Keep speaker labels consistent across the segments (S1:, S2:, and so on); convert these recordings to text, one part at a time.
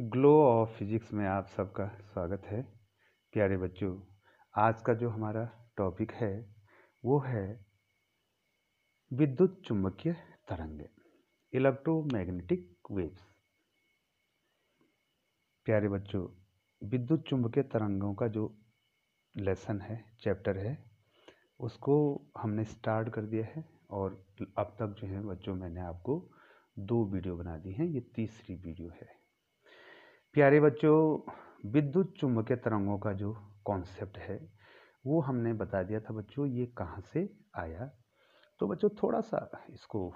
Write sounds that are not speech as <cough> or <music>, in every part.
S1: Glow of physics में आप सबका स्वागत है प्यारे बच्चों आज का जो हमारा टॉपिक है वो है विद्युत चुंबकीय तरंगे इलेक्ट्रोमैग्नेटिक वेव्स प्यारे बच्चों विद्युत चुंबकीय तरंगों का जो लेसन है चैप्टर है उसको हमने स्टार्ट कर दिया है और अब तक जो है बच्चों मैंने आपको दो वीडियो बना दी हैं ये तीसरी वीडियो है प्यारे बच्चों विद्युत चुंबकीय तरंगों का जो कॉन्सेप्ट है वो हमने बता दिया था बच्चों ये कहाँ से आया तो बच्चों थोड़ा सा इसको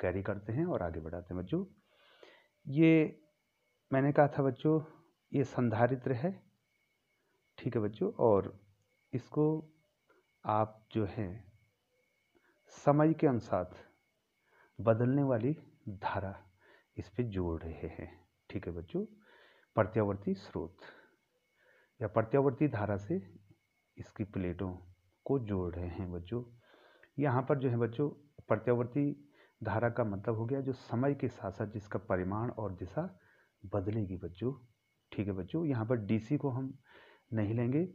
S1: कैरी करते हैं और आगे बढ़ाते हैं बच्चों ये मैंने कहा था बच्चों ये संधारित्र है ठीक है बच्चों और इसको आप जो है समय के अनुसार बदलने वाली धारा इस पर जोड़ रहे हैं ठीक है बच्चों प्रत्यावर्ती स्रोत या प्रत्यावर्ती धारा से इसकी प्लेटों को जोड़ रहे हैं बच्चों यहाँ पर जो है बच्चों प्रत्यावर्ती धारा का मतलब हो गया जो समय के साथ साथ जिसका परिमाण और दिशा बदलेगी बच्चों ठीक है बच्चों यहाँ पर डीसी को हम नहीं लेंगे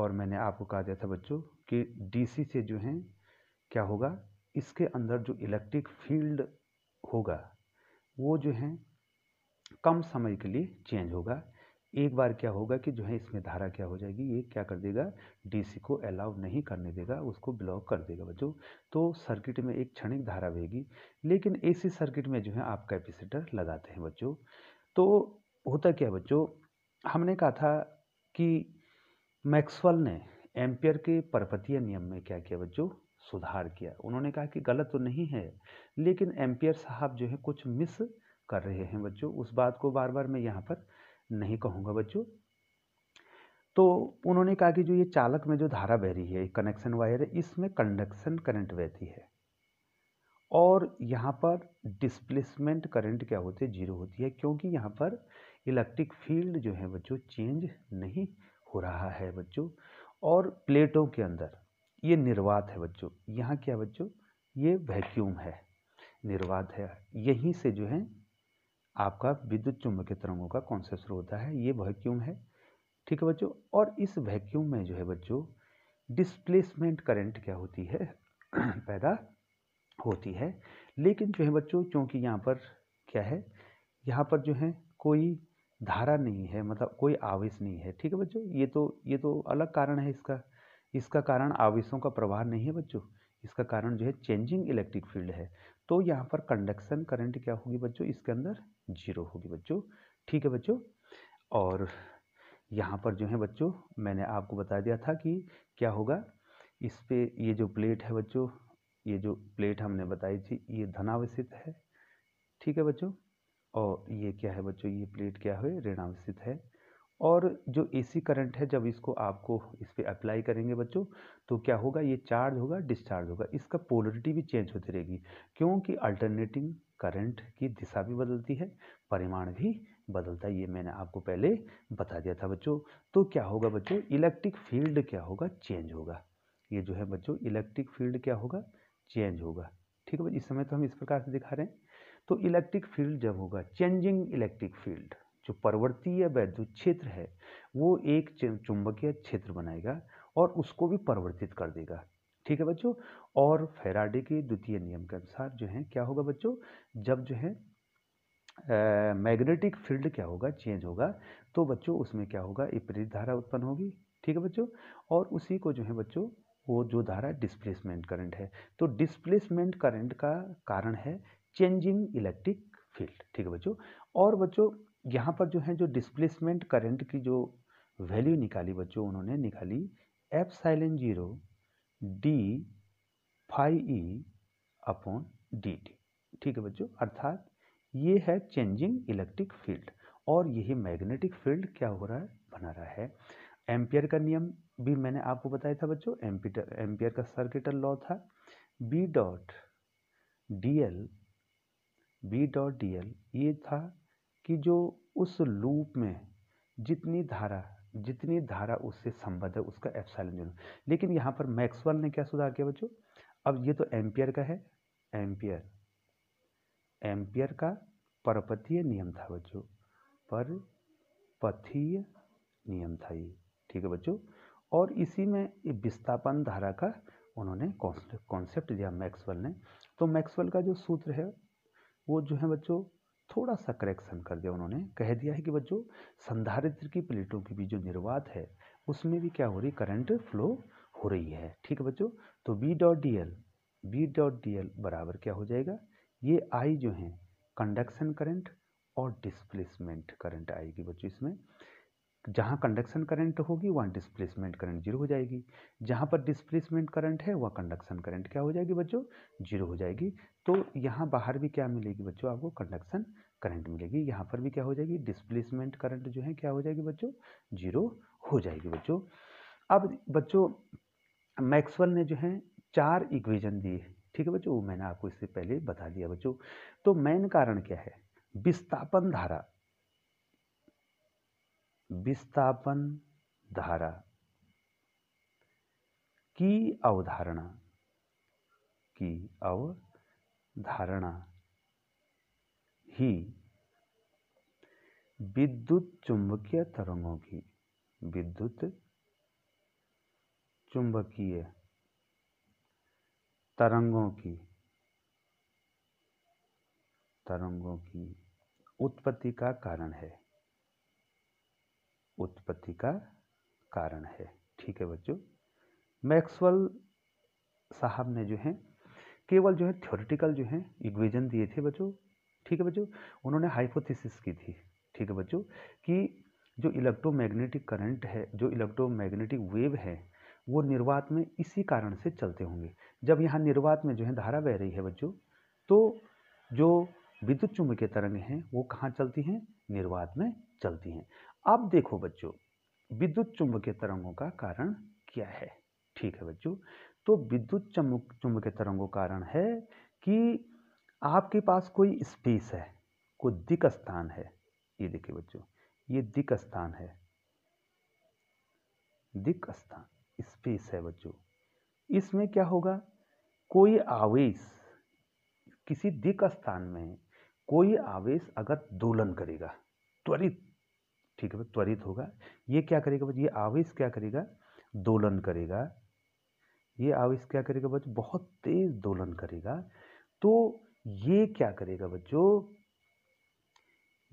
S1: और मैंने आपको कहा दिया था बच्चों कि डीसी से जो है क्या होगा इसके अंदर जो इलेक्ट्रिक फील्ड होगा वो जो है कम समय के लिए चेंज होगा एक बार क्या होगा कि जो है इसमें धारा क्या हो जाएगी ये क्या कर देगा डीसी को अलाउ नहीं करने देगा उसको ब्लॉक कर देगा बच्चों तो सर्किट में एक क्षणिक धारा बहेगी लेकिन एसी सर्किट में जो है आप कैपेसिटर लगाते हैं बच्चों तो होता क्या बच्चों हमने कहा था कि मैक्सवेल ने एम्पियर के परपतीय नियम में क्या किया बच्चों सुधार किया उन्होंने कहा कि गलत तो नहीं है लेकिन एम्पियर साहब जो है कुछ मिस कर रहे हैं बच्चों उस बात को बार बार मैं यहाँ पर नहीं कहूँगा बच्चों तो उन्होंने कहा कि जो ये चालक में जो धारा बह रही है कनेक्शन वायर है इसमें कंडक्शन करंट बहती है और यहाँ पर डिस्प्लेसमेंट करंट क्या होते है जीरो होती है क्योंकि यहाँ पर इलेक्ट्रिक फील्ड जो है बच्चों चेंज नहीं हो रहा है बच्चों और प्लेटों के अंदर ये निर्वात है बच्चों यहाँ क्या बच्चों ये वैक्यूम है निर्वात है यहीं से जो है आपका विद्युत चुंबकीय तरंगों का कॉन्सेप्ट होता है ये वैक्यूम है ठीक है बच्चों और इस वैक्यूम में जो है बच्चों डिस्प्लेसमेंट करंट क्या होती है <clears throat> पैदा होती है लेकिन जो है बच्चों क्योंकि यहाँ पर क्या है यहाँ पर जो है कोई धारा नहीं है मतलब कोई आवेश नहीं है ठीक है बच्चों ये तो ये तो अलग कारण है इसका इसका कारण आवेशों का प्रवाह नहीं है बच्चों इसका कारण जो है चेंजिंग इलेक्ट्रिक फील्ड है तो यहाँ पर कंडक्शन करंट क्या होगी बच्चों इसके अंदर जीरो होगी बच्चों ठीक है बच्चों और यहाँ पर जो है बच्चों मैंने आपको बता दिया था कि क्या होगा इस पर ये जो प्लेट है बच्चों ये जो प्लेट हमने बताई थी ये धनावश्यित है ठीक है बच्चों और ये क्या है बच्चों ये प्लेट क्या है ऋणावश्यित है और जो एसी करंट है जब इसको आपको इस पर अप्लाई करेंगे बच्चों तो क्या होगा ये चार्ज होगा डिस्चार्ज होगा इसका पोलरिटी भी चेंज होती रहेगी क्योंकि अल्टरनेटिंग करंट की दिशा भी बदलती है परिमाण भी बदलता है ये मैंने आपको पहले बता दिया था बच्चों तो क्या होगा बच्चों इलेक्ट्रिक फील्ड क्या होगा चेंज होगा ये जो है बच्चों इलेक्ट्रिक फील्ड क्या होगा चेंज होगा ठीक है इस समय तो हम इस प्रकार से दिखा रहे हैं तो इलेक्ट्रिक फील्ड जब होगा चेंजिंग इलेक्ट्रिक फील्ड जो पर्वतीय वैद्युत क्षेत्र है वो एक चुंबकीय क्षेत्र बनाएगा और उसको भी परिवर्तित कर देगा ठीक है बच्चों और फेराडे के द्वितीय नियम के अनुसार जो है क्या होगा बच्चों जब जो है मैग्नेटिक फील्ड क्या होगा चेंज होगा तो बच्चों उसमें क्या होगा विपरीत धारा उत्पन्न होगी ठीक है बच्चों और उसी को जो है बच्चों वो जो धारा डिस्प्लेसमेंट करंट है तो डिस्प्लेसमेंट करंट का कारण है चेंजिंग इलेक्ट्रिक फील्ड ठीक है बच्चों और बच्चों यहाँ पर जो है जो डिस्प्लेसमेंट करंट की जो वैल्यू निकाली बच्चों उन्होंने निकाली epsilon zero D five E upon D T ठीक है बच्चों अर्थात ये है चेंजिंग इलेक्ट्रिक फील्ड और यही मैग्नेटिक फील्ड क्या हो रहा है बना रहा है एम्पियर का नियम भी मैंने आपको बताया था बच्चों एम्पिटर एम्पियर का सर्किटल लॉ था B dot D L B dot D L ये था कि जो उस लूप में जितनी धारा जितनी धारा उससे संबद्ध है उसका एप्साइलन जरूर लेकिन यहाँ पर मैक्सवेल ने क्या सुधार किया बच्चों अब ये तो एम्पियर का है एम्पियर एम्पियर का परपथीय नियम था बच्चों पर पथीय नियम था ये ठीक है बच्चों और इसी में विस्थापन धारा का उन्होंने कॉन्सेप्ट दिया मैक्सवेल ने तो मैक्सवेल का जो सूत्र है वो जो है बच्चों थोड़ा सा करेक्शन कर दिया उन्होंने कह दिया है कि बच्चों संधारित्र की प्लेटों की भी जो निर्वात है उसमें भी क्या हो रही करंट फ्लो हो रही है ठीक है बच्चों तो B dot D L B dot D L बराबर क्या हो जाएगा ये आई जो है कंडक्शन करंट और डिस्प्लेसमेंट करंट आएगी बच्चों इसमें जहाँ कंडक्शन करंट होगी वहाँ डिस्प्लेसमेंट करंट जीरो हो जाएगी जहाँ पर डिस्प्लेसमेंट करंट है वहाँ कंडक्शन करंट क्या हो जाएगी बच्चों जीरो हो जाएगी तो यहाँ बाहर भी क्या मिलेगी बच्चों आपको कंडक्शन करंट मिलेगी यहाँ पर भी क्या हो जाएगी डिस्प्लेसमेंट करंट जो है क्या हो जाएगी बच्चों जीरो हो जाएगी बच्चों अब बच्चों मैक्सवेल ने जो है चार इक्वेशन दिए ठीक है बच्चों वो मैंने आपको इससे पहले बता दिया बच्चों तो मेन कारण क्या है विस्थापन धारा विस्थापन धारा की अवधारणा की अवधारणा धारणा ही विद्युत चुंबकीय तरंगों की विद्युत चुंबकीय तरंगों की तरंगों की उत्पत्ति का कारण है उत्पत्ति का कारण है ठीक है बच्चों मैक्सवेल साहब ने जो है केवल जो है थ्योरेटिकल जो है इक्वेजन दिए थे बच्चों ठीक है बच्चों उन्होंने हाइपोथेसिस की थी ठीक है बच्चों कि जो इलेक्ट्रोमैग्नेटिक करंट है जो इलेक्ट्रोमैग्नेटिक वेव है वो निर्वात में इसी कारण से चलते होंगे जब यहाँ निर्वात में जो है धारा बह रही है बच्चों तो जो विद्युत चुंबकीय तरंग हैं वो कहाँ चलती हैं निर्वात में चलती हैं अब देखो बच्चों विद्युत चुंबकीय तरंगों का कारण क्या है ठीक है बच्चों तो विद्युत चुंबक चुंबकीय तरंगों कारण है कि आपके पास कोई स्पेस है कोई दिक स्थान है ये देखिए बच्चों ये दिक स्थान है दिक स्थान स्पेस है बच्चों इसमें क्या होगा कोई आवेश किसी दिक स्थान में कोई आवेश अगर दोलन करेगा त्वरित ठीक है त्वरित होगा ये क्या करेगा बच्चों ये आवेश क्या करेगा दोलन करेगा ये आवेश क्या करेगा बच्चों बहुत तेज दोलन करेगा तो ये क्या करेगा बच्चों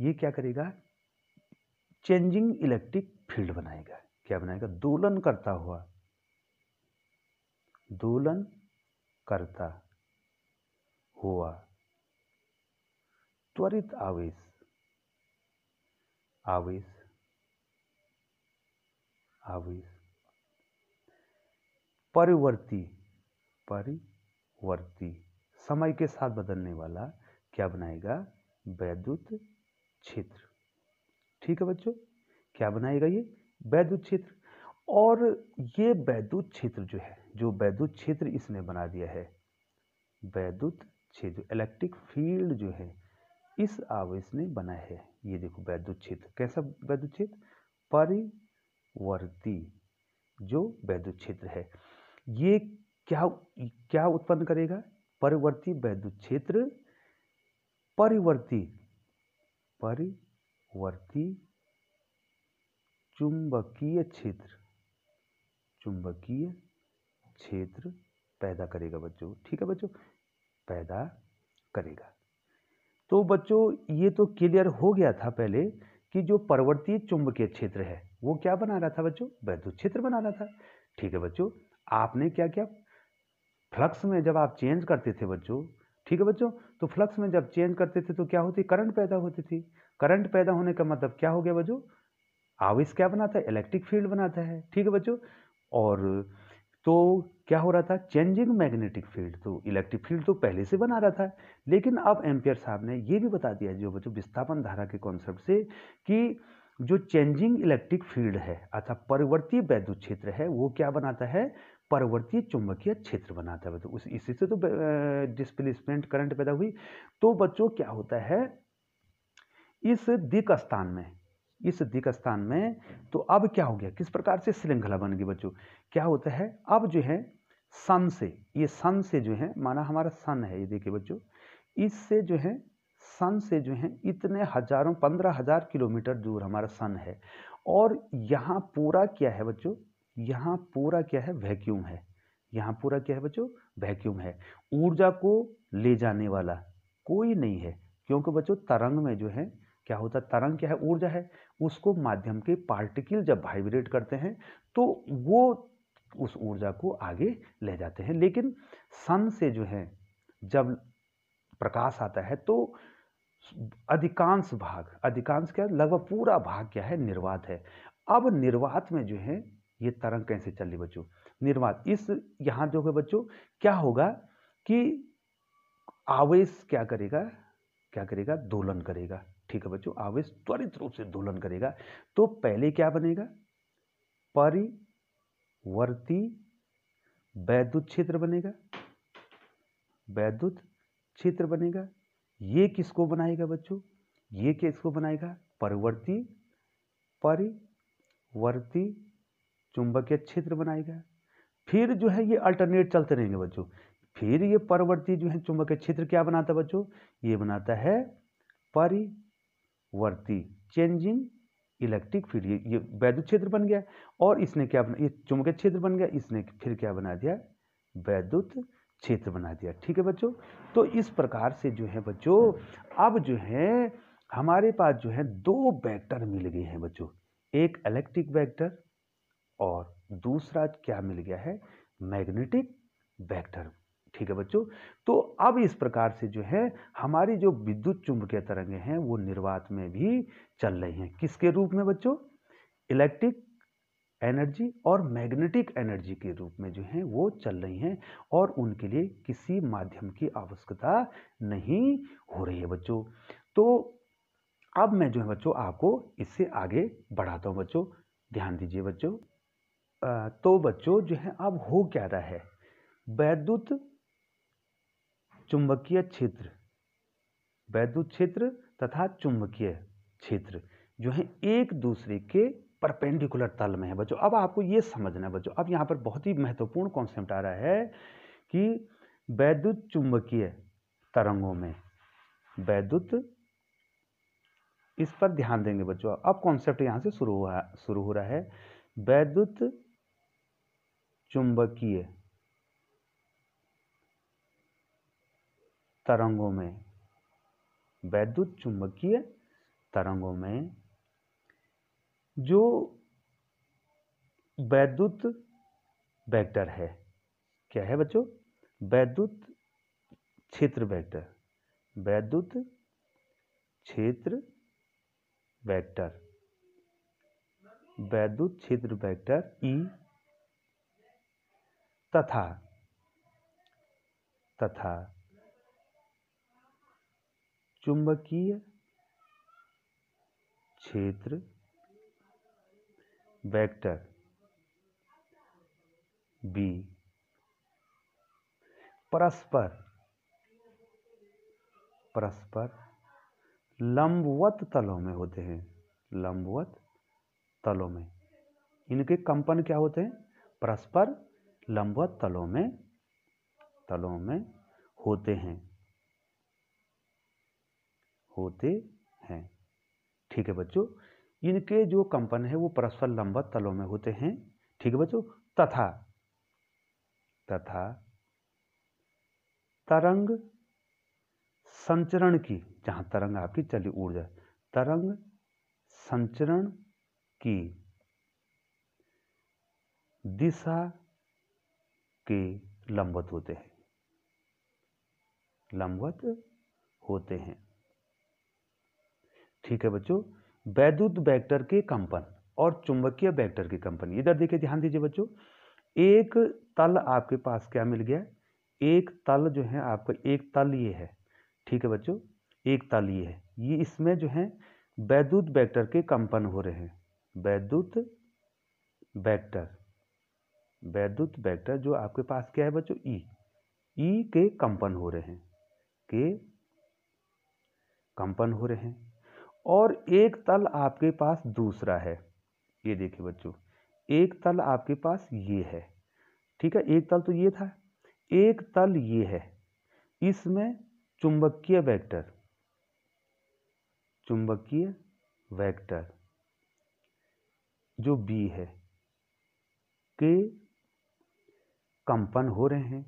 S1: ये क्या करेगा चेंजिंग इलेक्ट्रिक फील्ड बनाएगा क्या बनाएगा दोलन करता हुआ दोलन करता हुआ त्वरित आवेश आवेश आवेश परिवर्ती परिवर्ती समय के साथ बदलने वाला क्या बनाएगा वैद्युत क्षेत्र ठीक है बच्चों क्या बनाएगा ये वैद्युत क्षेत्र और ये वैद्युत क्षेत्र जो है जो वैद्युत क्षेत्र इसने बना दिया है वैद्युत क्षेत्र इलेक्ट्रिक फील्ड जो है इस आवेश ने बना है ये देखो वैद्युत क्षेत्र कैसा वैद्युत क्षेत्र परिवर्ती जो वैद्युत क्षेत्र है ये क्या क्या उत्पन्न करेगा परिवर्ती वैद्युत क्षेत्र परिवर्ती परिवर्ती चुंबकीय क्षेत्र चुंबकीय क्षेत्र पैदा करेगा बच्चों ठीक है बच्चों पैदा करेगा तो बच्चों ये तो क्लियर हो गया था पहले कि जो पर्वतीय चुंबकीय क्षेत्र है वो क्या बना रहा था बच्चों वैद्युत क्षेत्र बना रहा था ठीक है बच्चों आपने क्या किया फ्लक्स में जब आप चेंज करते थे बच्चों ठीक है बच्चों तो फ्लक्स में जब चेंज करते थे तो क्या होती करंट पैदा होती थी करंट पैदा होने का मतलब क्या हो गया बच्चों आवेश क्या बनाता है इलेक्ट्रिक फील्ड बनाता है ठीक है बच्चों और तो क्या हो रहा था चेंजिंग मैग्नेटिक फील्ड तो इलेक्ट्रिक फील्ड तो पहले से बना रहा था लेकिन अब एम्पियर साहब ने ये भी बता दिया जो बच्चों विस्थापन धारा के कॉन्सेप्ट से कि जो चेंजिंग इलेक्ट्रिक फील्ड है अर्थात परिवर्ती वैद्युत क्षेत्र है वो क्या बनाता है परवर्तीय चुंबकीय क्षेत्र बनाता है बच्चों उस इसी से तो डिस्प्लेसमेंट करंट पैदा हुई तो बच्चों क्या होता है इस दिक स्थान में इस दिक स्थान में तो अब क्या हो गया किस प्रकार से श्रृंखला बन गई बच्चों क्या होता है अब जो है सन से ये सन से जो है माना हमारा सन है ये देखिए बच्चों इससे जो है सन से जो है इतने हजारों पंद्रह हजार किलोमीटर दूर हमारा सन है और यहाँ पूरा क्या है बच्चों यहाँ पूरा क्या है वैक्यूम है यहाँ पूरा क्या है बच्चों वैक्यूम है ऊर्जा को ले जाने वाला कोई नहीं है क्योंकि बच्चों तरंग में जो है क्या होता है तरंग क्या है ऊर्जा है उसको माध्यम के पार्टिकल जब वाइब्रेट करते हैं तो वो उस ऊर्जा को आगे ले जाते हैं लेकिन सन से जो है जब प्रकाश आता है तो अधिकांश भाग अधिकांश क्या लगभग पूरा भाग क्या है निर्वात है अब निर्वात में जो है ये तरंग कैसे चल रही बच्चों निर्माण इस यहाँ देखो बच्चों क्या होगा कि आवेश क्या करेगा क्या करेगा दोलन करेगा ठीक है बच्चों आवेश त्वरित रूप से दोलन करेगा तो पहले क्या बनेगा परिवर्ती वैद्युत क्षेत्र बनेगा वैद्युत क्षेत्र बनेगा ये किसको बनाएगा बच्चों ये किसको बनाएगा परिवर्ती परिवर्ती चुंबकीय क्षेत्र बनाएगा फिर जो है ये अल्टरनेट चलते रहेंगे बच्चों फिर ये परवर्ती जो है चुंबकीय क्षेत्र क्या बनाता है बच्चों ये बनाता है परिवर्ती चेंजिंग इलेक्ट्रिक फील्ड ये ये वैद्युत क्षेत्र बन गया और इसने क्या बना ये चुंबकीय क्षेत्र बन गया इसने फिर क्या बना दिया वैद्युत क्षेत्र बना दिया ठीक है बच्चों तो इस प्रकार से जो है बच्चों अब जो है हमारे पास जो है दो वेक्टर मिल गए हैं बच्चों एक इलेक्ट्रिक वेक्टर और दूसरा क्या मिल गया है मैग्नेटिक वेक्टर ठीक है बच्चों तो अब इस प्रकार से जो है हमारी जो विद्युत चुंबकीय तरंगे हैं वो निर्वात में भी चल रही हैं किसके रूप में बच्चों इलेक्ट्रिक एनर्जी और मैग्नेटिक एनर्जी के रूप में जो है वो चल रही हैं और उनके लिए किसी माध्यम की आवश्यकता नहीं हो रही है बच्चों तो अब मैं जो है बच्चों आपको इससे आगे बढ़ाता हूँ बच्चों ध्यान दीजिए बच्चों तो बच्चों जो है अब हो क्या रहा है वैद्युत चुंबकीय क्षेत्र वैद्युत क्षेत्र तथा चुंबकीय क्षेत्र जो है एक दूसरे के परपेंडिकुलर तल में है बच्चों अब आपको ये समझना है बच्चों अब यहाँ पर बहुत ही महत्वपूर्ण कॉन्सेप्ट आ रहा है कि वैद्युत चुंबकीय तरंगों में वैद्युत इस पर ध्यान देंगे बच्चों अब कॉन्सेप्ट यहाँ से शुरू हुआ शुरू हो रहा है वैद्युत चुंबकीय तरंगों में वैद्युत चुंबकीय तरंगों में जो वैद्युत वेक्टर है क्या है बच्चों वैद्युत क्षेत्र वेक्टर वैद्युत क्षेत्र वेक्टर वैद्युत क्षेत्र वेक्टर ई e तथा तथा चुंबकीय क्षेत्र वेक्टर बी परस्पर परस्पर लंबवत तलों में होते हैं लंबवत तलों में इनके कंपन क्या होते हैं परस्पर लंबवत तलों में तलों में होते हैं होते हैं ठीक है बच्चों इनके जो कंपन है वो परस्पर लंबवत तलों में होते हैं ठीक है बच्चों तथा तथा तरंग संचरण की जहां तरंग आपकी चली ऊर्जा तरंग संचरण की दिशा के लंबवत होते हैं लंबवत होते हैं ठीक है बच्चों वैद्युत वेक्टर के कंपन और चुंबकीय वेक्टर के कंपन इधर देखिए ध्यान दीजिए बच्चों एक तल आपके पास क्या मिल गया एक तल जो है आपका एक तल ये है ठीक है बच्चों एक तल ये है ये इसमें जो है वैद्युत वेक्टर के कंपन हो रहे हैं वैद्युत वेक्टर वैद्युत वेक्टर जो आपके पास क्या है बच्चों ई e. ई e के कंपन हो रहे हैं के कंपन हो रहे हैं और एक तल आपके पास दूसरा है ये देखिए बच्चों एक तल आपके पास ये है ठीक है एक तल तो ये था एक तल ये है इसमें चुंबकीय वेक्टर चुंबकीय वेक्टर जो बी है के कंपन हो रहे हैं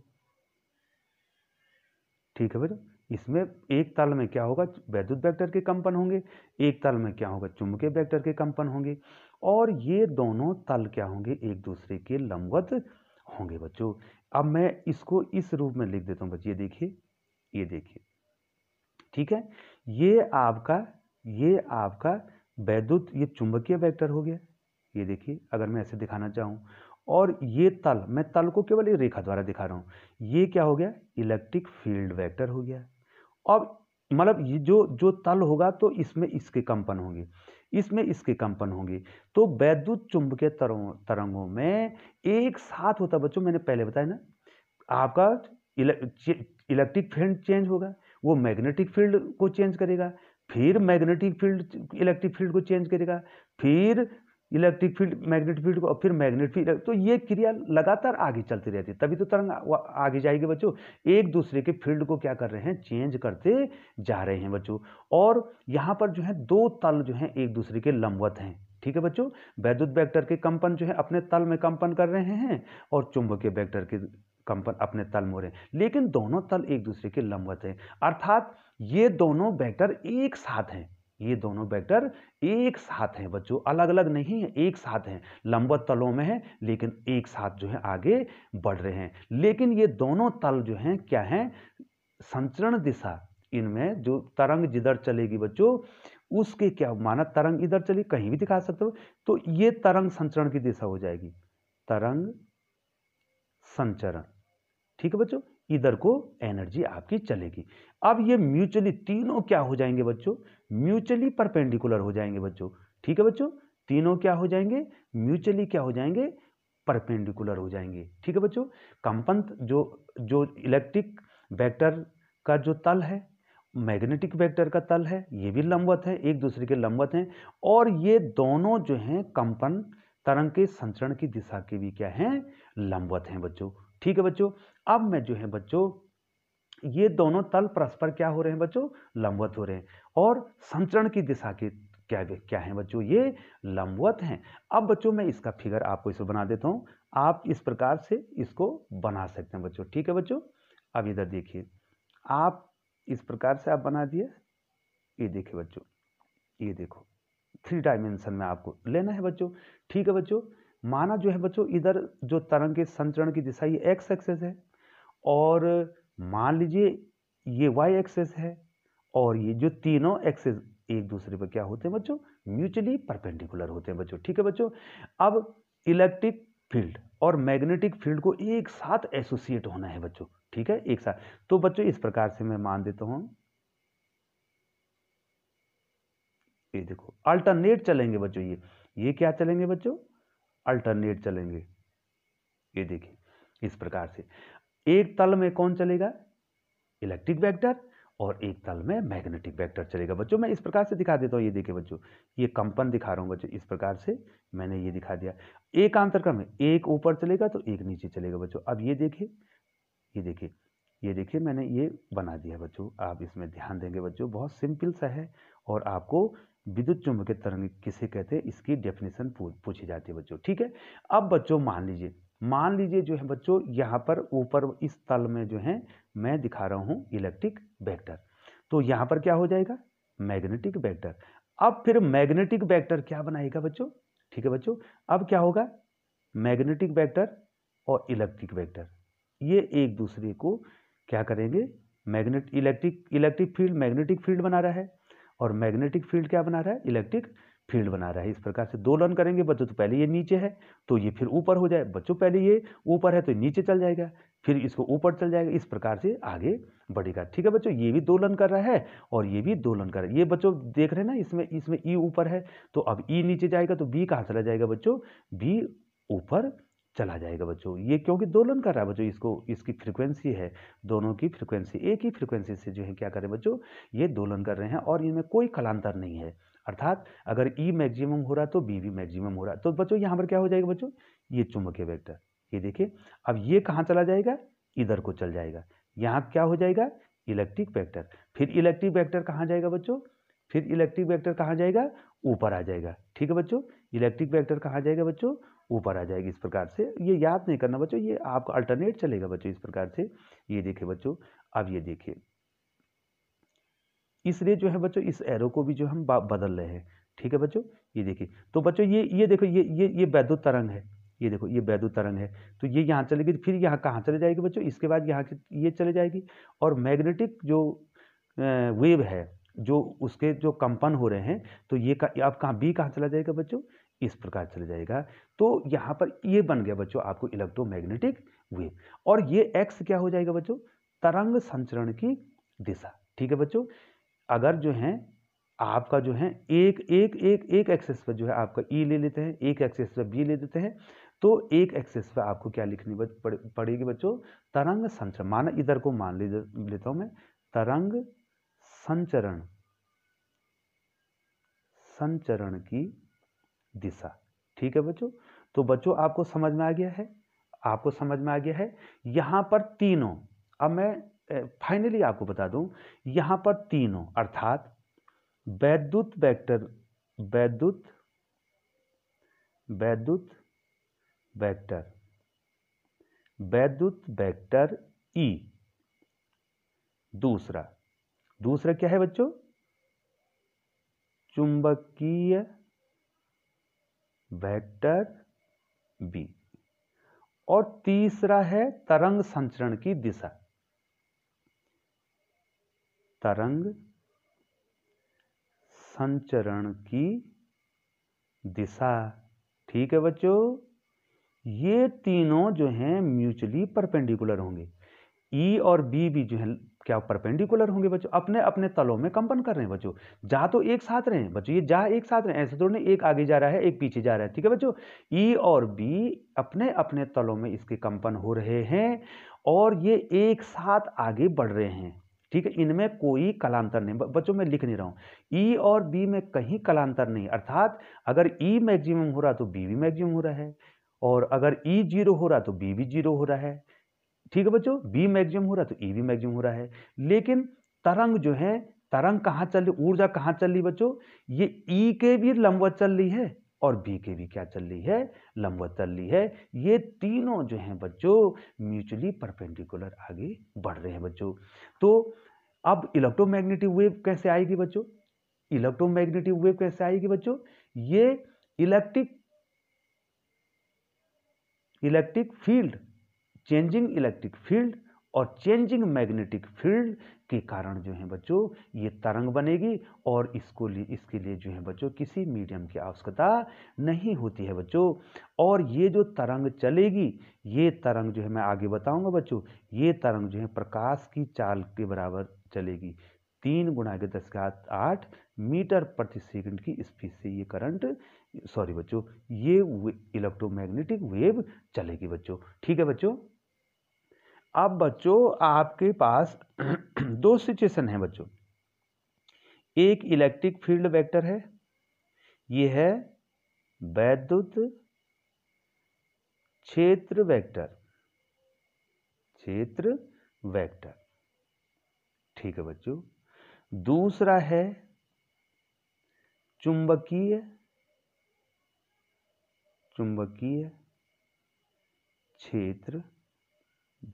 S1: ठीक है बेटा इसमें एक ताल में क्या होगा वैद्युत वेक्टर के कंपन होंगे एक ताल में क्या होगा चुंबकीय वेक्टर के कंपन होंगे और ये दोनों तल क्या होंगे एक दूसरे के लंबवत होंगे बच्चों अब मैं इसको इस रूप में लिख देता हूं बच्चे ये देखिए ये देखिए ठीक है ये आपका ये आपका वैद्युत ये चुंबकीय वेक्टर हो गया ये देखिए अगर मैं ऐसे दिखाना चाहूं और ये तल मैं तल को केवल एक रेखा द्वारा दिखा रहा हूँ ये क्या हो गया इलेक्ट्रिक फील्ड वेक्टर हो गया अब मतलब ये जो जो तल होगा तो इसमें इसके कंपन होंगे इसमें इसके कंपन होंगे तो वैद्युत चुंबकीय तरंगों में एक साथ होता बच्चों मैंने पहले बताया ना आपका इलेक्ट्रिक फील्ड चेंज होगा वो मैग्नेटिक फील्ड को चेंज करेगा फिर मैग्नेटिक फील्ड इलेक्ट्रिक फील्ड को चेंज करेगा फिर इलेक्ट्रिक फील्ड मैग्नेट फील्ड को फिर मैग्नेट फील्ड तो ये क्रिया लगातार आगे चलती रहती है तभी तो तरंग आगे जाएगी बच्चों एक दूसरे के फील्ड को क्या कर रहे हैं चेंज करते जा रहे हैं बच्चों और यहाँ पर जो है दो तल जो है एक दूसरे के लंबवत हैं ठीक है बच्चों वैद्युत वेक्टर के कंपन जो है अपने तल में कंपन कर रहे हैं और चुंबकीय वेक्टर के कंपन अपने तल में हो रहे हैं लेकिन दोनों तल एक दूसरे के लंबवत हैं अर्थात ये दोनों वेक्टर एक साथ हैं ये दोनों वेक्टर एक साथ हैं बच्चों अलग अलग नहीं है एक साथ हैं लंबवत तलों में है लेकिन एक साथ जो है आगे बढ़ रहे हैं लेकिन ये दोनों तल जो हैं क्या हैं संचरण दिशा इनमें जो तरंग जिधर चलेगी बच्चों उसके क्या माना तरंग इधर चली कहीं भी दिखा सकते हो तो ये तरंग संचरण की दिशा हो जाएगी तरंग संचरण ठीक है बच्चों इधर को एनर्जी आपकी चलेगी अब ये म्यूचुअली तीनों क्या हो जाएंगे बच्चों म्यूचुअली परपेंडिकुलर हो जाएंगे बच्चों ठीक है बच्चों तीनों क्या हो जाएंगे म्यूचुअली क्या हो जाएंगे परपेंडिकुलर हो जाएंगे ठीक है बच्चों कंपन जो जो इलेक्ट्रिक वेक्टर का जो तल है मैग्नेटिक वेक्टर का तल है ये भी लंबवत है एक दूसरे के लंबवत हैं और ये दोनों जो हैं कंपन तरंग के संचरण की दिशा के भी क्या हैं लंबवत हैं बच्चों ठीक है बच्चों अब मैं जो है बच्चों ये दोनों तल परस्पर क्या हो रहे हैं बच्चों लंबवत हो रहे हैं और संचरण की दिशा के क्या क्या है बच्चों ये लंबवत हैं अब बच्चों मैं इसका फिगर आपको इसे बना देता हूँ आप इस प्रकार से इसको बना सकते हैं बच्चों ठीक है बच्चों अब इधर देखिए आप इस प्रकार से आप बना दिए ये देखिए बच्चों ये देखो थ्री डायमेंशन में आपको लेना है बच्चों ठीक है बच्चों माना जो है बच्चों इधर जो तरंग के संचरण की दिशा ये एक्स एक्सेस है और मान लीजिए ये वाई एक्सेस है और ये जो तीनों एक्सेस एक दूसरे पर क्या होते हैं बच्चों म्यूचुअली परपेंडिकुलर होते हैं बच्चों ठीक है बच्चों अब इलेक्ट्रिक फील्ड और मैग्नेटिक फील्ड को एक साथ एसोसिएट होना है बच्चों ठीक है एक साथ तो बच्चों इस प्रकार से मैं मान देता हूं ये देखो अल्टरनेट चलेंगे बच्चों ये ये क्या चलेंगे बच्चों अल्टरनेट चलेंगे ये देखिए इस प्रकार से एक तल में कौन चलेगा इलेक्ट्रिक वेक्टर और एक तल में मैग्नेटिक वेक्टर चलेगा बच्चों मैं इस प्रकार से दिखा देता हूँ ये देखिए बच्चों ये कंपन दिखा रहा हूँ बच्चों इस प्रकार से मैंने ये दिखा दिया एक आंतरक्रम में एक ऊपर चलेगा तो एक नीचे चलेगा बच्चों अब ये देखिए ये देखिए ये देखिए मैंने ये बना दिया बच्चों आप इसमें ध्यान देंगे बच्चों बहुत सिंपल सा है और आपको विद्युत चुंबकीय तरंग किसे कहते हैं इसकी डेफिनेशन पूछी जाती है बच्चों ठीक है अब बच्चों मान लीजिए मान लीजिए जो है बच्चों यहाँ पर ऊपर इस तल में जो है मैं दिखा रहा हूँ इलेक्ट्रिक वेक्टर तो यहाँ पर क्या हो जाएगा मैग्नेटिक वेक्टर अब फिर मैग्नेटिक वेक्टर क्या बनाएगा बच्चों ठीक है बच्चों अब क्या होगा मैग्नेटिक वेक्टर और इलेक्ट्रिक वेक्टर ये एक दूसरे को क्या करेंगे magnet electric electric field magnetic field बना रहा है और मैग्नेटिक फील्ड क्या बना रहा है इलेक्ट्रिक फील्ड बना रहा है इस प्रकार से दो लर्न करेंगे बच्चों तो पहले ये नीचे है तो ये फिर ऊपर हो जाए बच्चों पहले ये ऊपर है तो नीचे चल जाएगा फिर इसको ऊपर चल जाएगा इस प्रकार से आगे बढ़ेगा ठीक है बच्चों ये भी दो लर्न कर रहा है और ये भी दो लर्न कर रहा है ये बच्चों देख रहे हैं ना इसमें इसमें ई ऊपर है तो अब ई नीचे जाएगा तो बी कहाँ चला जाएगा बच्चों बी ऊपर चला जाएगा बच्चों ये क्योंकि दोलन कर रहा है बच्चों इसको इसकी फ्रिक्वेंसी है दोनों की फ्रिक्वेंसी एक ही फ्रिक्वेंसी से जो है क्या करें बच्चों ये दोलन कर रहे हैं और इनमें कोई कलांतर नहीं है अर्थात अगर ई e मैक्सिमम हो रहा तो बी भी मैक्सिमम हो रहा तो बच्चों यहाँ पर क्या हो जाएगा बच्चों ये चुंबकीय वेक्टर ये देखिए अब ये कहाँ चला जाएगा इधर को चल जाएगा यहाँ क्या हो जाएगा इलेक्ट्रिक वेक्टर फिर इलेक्ट्रिक वेक्टर कहाँ जाएगा बच्चों फिर इलेक्ट्रिक वेक्टर कहाँ जाएगा ऊपर आ जाएगा ठीक है बच्चों इलेक्ट्रिक वेक्टर कहाँ जाएगा बच्चों ऊपर आ जाएगी इस प्रकार से ये याद नहीं करना बच्चों ये आपका अल्टरनेट चलेगा बच्चों इस प्रकार से ये देखे बच्चों अब ये देखिए इसलिए जो है बच्चों इस एरो को भी जो हम बदल रहे हैं ठीक है बच्चों ये देखिए तो बच्चों ये ये देखो ये ये ये वैद्युत तरंग है ये देखो ये वैद्युत तरंग है तो ये यहाँ चलेगी तो फिर यहाँ कहाँ चले जाएगी बच्चों इसके बाद यहाँ ये चले जाएगी और मैग्नेटिक जो वेव है जो उसके जो कंपन हो रहे हैं तो ये का आप कहाँ बी कहाँ चला जाएगा बच्चों इस प्रकार चला जाएगा तो यहाँ पर ये बन गया बच्चों आपको इलेक्ट्रोमैग्नेटिक वेव और ये एक्स क्या हो जाएगा बच्चों तरंग संचरण की दिशा ठीक है बच्चों अगर जो है आपका जो है एक एक एक एक एक्सेस पर जो है आपका ई e ले लेते हैं एक एक्सेस पर बी ले देते हैं तो एक एक्सेस पर आपको क्या लिखनी पड़ेगी बच्चों तरंग संचरण माना इधर को मान ले लेता हूँ मैं तरंग संचरण संचरण की दिशा ठीक है बच्चों तो बच्चों आपको समझ में आ गया है आपको समझ में आ गया है यहां पर तीनों अब मैं फाइनली आपको बता दूं यहां पर तीनों अर्थात वैद्युत वेक्टर वैद्युत वैद्युत वेक्टर वैद्युत वेक्टर ई e, दूसरा दूसरा क्या है बच्चों चुंबकीय वेक्टर बी और तीसरा है तरंग संचरण की दिशा तरंग संचरण की दिशा ठीक है बच्चों ये तीनों जो हैं म्यूचुअली परपेंडिकुलर होंगे ई e और बी भी जो है क्या परपेंडिकुलर होंगे बच्चों अपने अपने तलों में कंपन कर रहे हैं बच्चों जा तो एक साथ रहे हैं बच्चों ये जा एक साथ रहे हैं ऐसे थोड़ी एक आगे जा रहा है एक पीछे जा रहा है ठीक है बच्चों ई e और बी अपने अपने तलों में इसके कंपन हो रहे हैं और ये एक साथ आगे बढ़ रहे हैं ठीक है इनमें कोई कलांतर नहीं बच्चों मैं लिख नहीं रहा हूँ ई e और बी में कहीं कलांतर नहीं अर्थात अगर ई e मैक्सिमम हो रहा तो बी भी मैक्सिमम हो रहा है और अगर ई जीरो हो रहा तो बी भी जीरो हो रहा है ठीक है बच्चों बी मैक्सिमम हो रहा है तो ई e भी मैक्सिमम हो रहा है लेकिन तरंग जो है तरंग कहाँ चल रही ऊर्जा कहाँ चल रही बच्चों ये ई e के भी लंबवत चल रही है और बी के भी क्या चल रही है लंबवत चल रही है ये तीनों जो हैं बच्चों म्यूचुअली परपेंडिकुलर आगे बढ़ रहे हैं बच्चों तो अब इलेक्ट्रोमैग्नेटिक वेव कैसे आएगी बच्चों इलेक्ट्रोमैग्नेटिक वेव कैसे आएगी बच्चों ये electric electric field changing electric field और चेंजिंग मैग्नेटिक फील्ड के कारण जो है बच्चों ये तरंग बनेगी और इसको लिए इसके लिए जो है बच्चों किसी मीडियम की आवश्यकता नहीं होती है बच्चों और ये जो तरंग चलेगी ये तरंग जो है मैं आगे बताऊंगा बच्चों ये तरंग जो है प्रकाश की चाल के बराबर चलेगी तीन गुणा के दस घात आठ मीटर प्रति सेकंड की स्पीड से ये करंट सॉरी बच्चों ये इलेक्ट्रोमैग्नेटिक वेव चलेगी बच्चों ठीक है बच्चों अब बच्चों आपके पास <clears throat> दो सिचुएशन है बच्चों एक इलेक्ट्रिक फील्ड वेक्टर है ये है वैद्युत क्षेत्र वेक्टर क्षेत्र वेक्टर ठीक है बच्चों दूसरा है चुंबकीय चुंबकीय क्षेत्र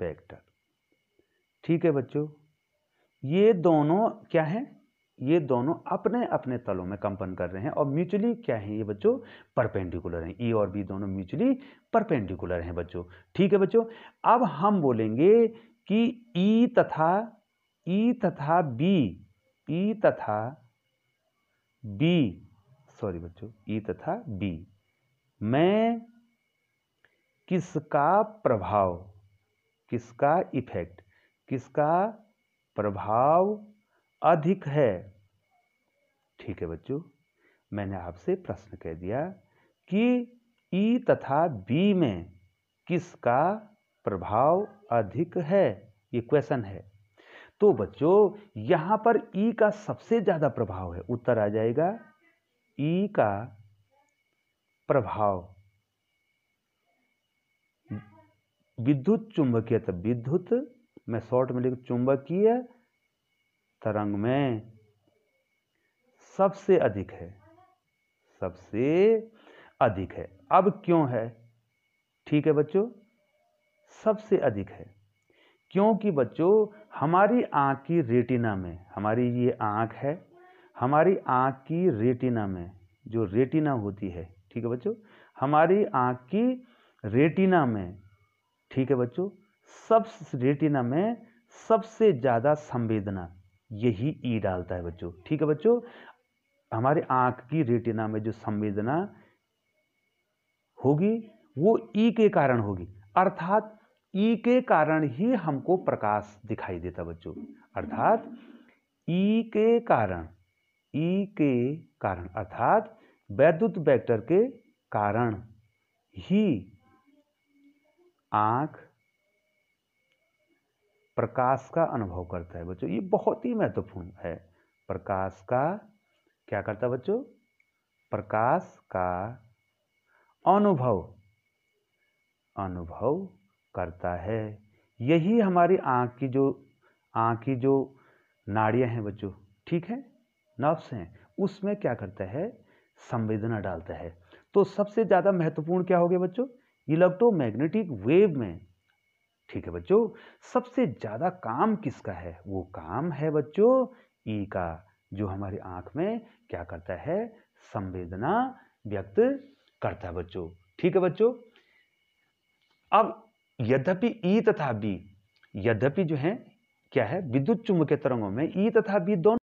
S1: वेक्टर ठीक है बच्चों ये दोनों क्या है ये दोनों अपने अपने तलों में कंपन कर रहे हैं और म्यूचुअली क्या है ये बच्चों परपेंडिकुलर हैं ई और बी दोनों म्यूचुअली परपेंडिकुलर हैं बच्चों ठीक है बच्चों अब हम बोलेंगे कि ई e तथा ई e तथा बी ई e तथा बी सॉरी बच्चों ई तथा बी मैं किसका प्रभाव किसका इफेक्ट किसका प्रभाव अधिक है ठीक है बच्चों मैंने आपसे प्रश्न कह दिया कि ई तथा बी में किसका प्रभाव अधिक है ये क्वेश्चन है तो बच्चों यहां पर ई का सबसे ज्यादा प्रभाव है उत्तर आ जाएगा ई का प्रभाव विद्युत चुंबकीय तो विद्युत में शॉर्ट में लिख चुंबकीय तरंग में सबसे अधिक है सबसे अधिक है अब क्यों है ठीक है बच्चों सबसे अधिक है क्योंकि बच्चों हमारी आंख की रेटिना में हमारी ये आंख है हमारी आंख की रेटिना में जो रेटिना होती है ठीक है बच्चों हमारी आंख की रेटिना में ठीक है बच्चों सब रेटिना में सबसे ज़्यादा संवेदना यही ई e डालता है बच्चों ठीक है बच्चों हमारे आंख की रेटिना में जो संवेदना होगी वो ई e के कारण होगी अर्थात ई e के कारण ही हमको प्रकाश दिखाई देता बच्चों अर्थात ई के कारण ई के कारण अर्थात वैद्युत वेक्टर के कारण ही आंख प्रकाश का अनुभव करता है बच्चों ये बहुत ही महत्वपूर्ण है प्रकाश का क्या करता है बच्चों प्रकाश का अनुभव अनुभव करता है यही हमारी आंख की जो आँख की जो नाड़ियां हैं बच्चों ठीक है नर्व्स हैं उसमें क्या करता है संवेदना डालता है तो सबसे ज़्यादा महत्वपूर्ण क्या हो गया बच्चों इलेक्ट्रोमैग्नेटिक तो वेव में ठीक है बच्चों सबसे ज़्यादा काम किसका है वो काम है बच्चों ई का जो हमारी आंख में क्या करता है संवेदना व्यक्त करता है बच्चों ठीक है बच्चों अब यद्यपि ई तथा बी यद्यपि जो है क्या है विद्युत चुंबकीय तरंगों में ई तथा बी दोनों